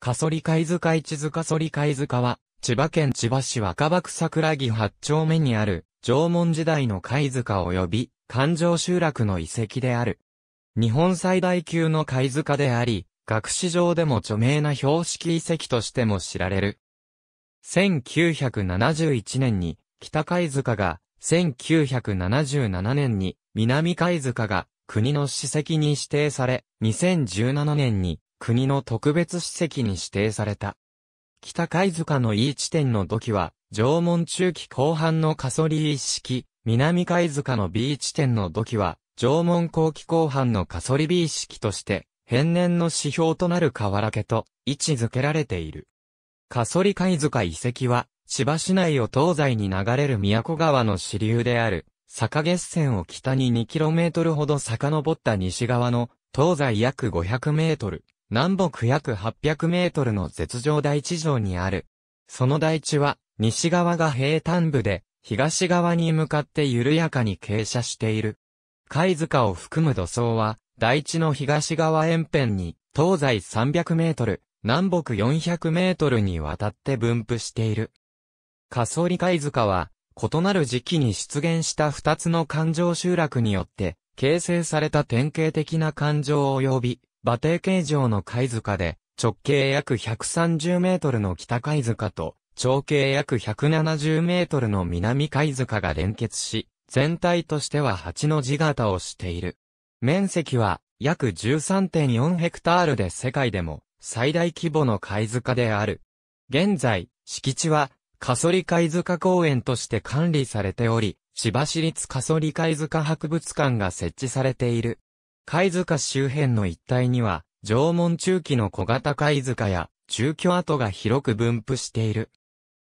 カソリ貝塚一塚ソリ貝塚は、千葉県千葉市若葉区桜木八丁目にある、縄文時代の貝塚及び、環状集落の遺跡である。日本最大級の貝塚であり、学史上でも著名な標識遺跡としても知られる。1971年に、北貝塚が、1977年に、南貝塚が、国の史跡に指定され、2017年に国の特別史跡に指定された。北貝塚の E 地点の土器は、縄文中期後半のカソリー一式、南貝塚の B 地点の土器は、縄文後期後半のカソリ B 式として、変年の指標となる河原家と位置づけられている。カソリ貝塚遺跡は、千葉市内を東西に流れる宮古川の支流である、坂月線を北に 2km ほど遡った西側の東西約 500m、南北約800メートルの絶上大地上にある。その大地は、西側が平坦部で、東側に向かって緩やかに傾斜している。貝塚を含む土層は、大地の東側沿辺に、東西300メートル、南北400メートルにわたって分布している。カソリ貝塚は、異なる時期に出現した二つの環状集落によって、形成された典型的な環状及び、馬蹄形状の貝塚で、直径約130メートルの北貝塚と、長径約170メートルの南貝塚が連結し、全体としては8の字型をしている。面積は約13.4ヘクタールで世界でも最大規模の貝塚である。現在、敷地はカソリ貝塚公園として管理されており、千葉市立カソリ貝塚博物館が設置されている。貝塚周辺の一帯には、縄文中期の小型貝塚や住居跡が広く分布している。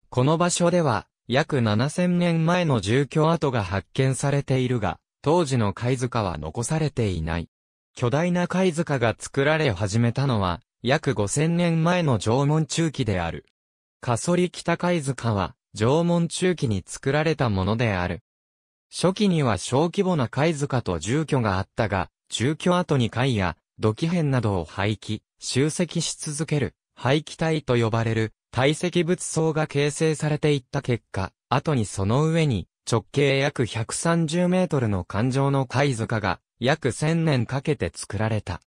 この場所では、約7000年前の住居跡が発見されているが、当時の貝塚は残されていない。巨大な貝塚が作られ始めたのは、約5000年前の縄文中期である。カソリ北貝塚は、縄文中期に作られたものである。初期には小規模な貝塚と住居があったが、住居跡に貝や土器片などを廃棄、集積し続ける、廃棄体と呼ばれる、堆積物層が形成されていった結果、後にその上に、直径約130メートルの環状の貝塚が、約1000年かけて作られた。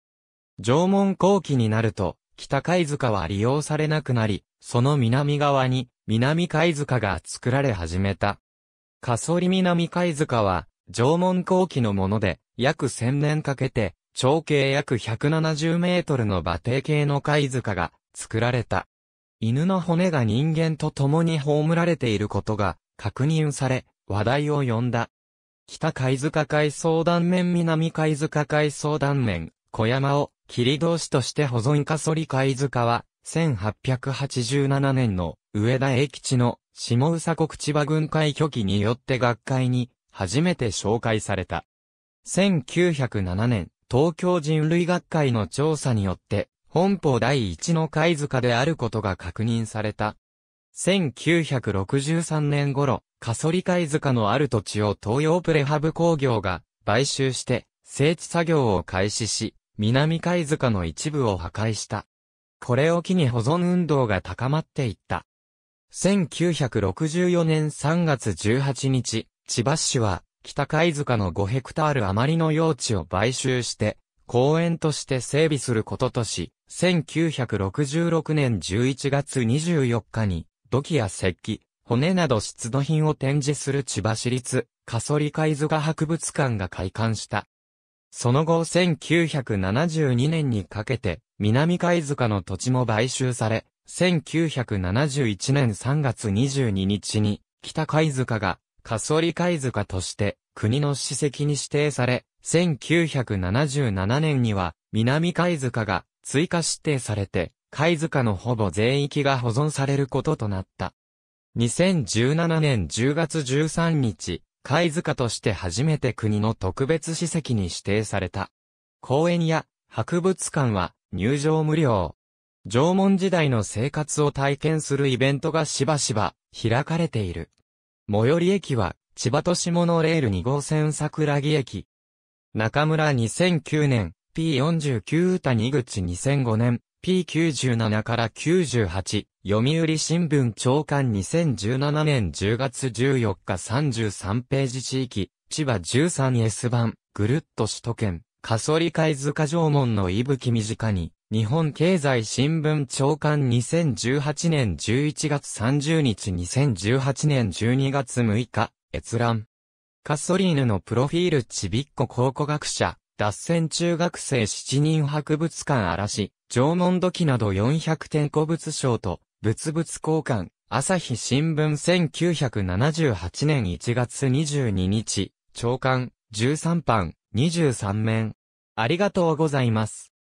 縄文後期になると、北貝塚は利用されなくなり、その南側に、南貝塚が作られ始めた。カソリ南貝塚は、縄文後期のもので、約1000年かけて、長径約170メートルの馬蹄形の貝塚が作られた。犬の骨が人間と共に葬られていることが確認され、話題を呼んだ。北貝塚海相断面南貝塚海相断面、小山を切り通しとして保存化ソリ貝塚は、1887年の上田駅吉の下宇佐国千葉軍海巨記によって学会に初めて紹介された。1907年、東京人類学会の調査によって、本邦第一の貝塚であることが確認された。1963年頃、カソリ貝塚のある土地を東洋プレハブ工業が買収して、整地作業を開始し、南貝塚の一部を破壊した。これを機に保存運動が高まっていった。1964年3月18日、千葉市は北貝塚の5ヘクタール余りの用地を買収して、公園として整備することとし、1966年11月24日に、土器や石器、骨など出土品を展示する千葉市立、カソリ貝塚博物館が開館した。その後1972年にかけて、南貝塚の土地も買収され、1971年3月22日に、北貝塚がカソリ貝塚として国の史跡に指定され、1977年には南貝塚が追加指定されて、貝塚のほぼ全域が保存されることとなった。2017年10月13日、貝塚として初めて国の特別史跡に指定された。公園や博物館は入場無料。縄文時代の生活を体験するイベントがしばしば開かれている。最寄り駅は、千葉都市モノレール2号線桜木駅。中村2009年、P49 歌2口2005年、P97 から98、読売新聞長官2017年10月14日33ページ地域、千葉 13S 版、ぐるっと首都圏。カソリ貝塚縄文の息吹身近に、日本経済新聞長官2018年11月30日2018年12月6日、閲覧。カソリーヌのプロフィールちびっこ考古学者、脱線中学生7人博物館嵐、縄文土器など400点古物賞と、物々交換、朝日新聞1978年1月22日、長官、13版、23面。ありがとうございます。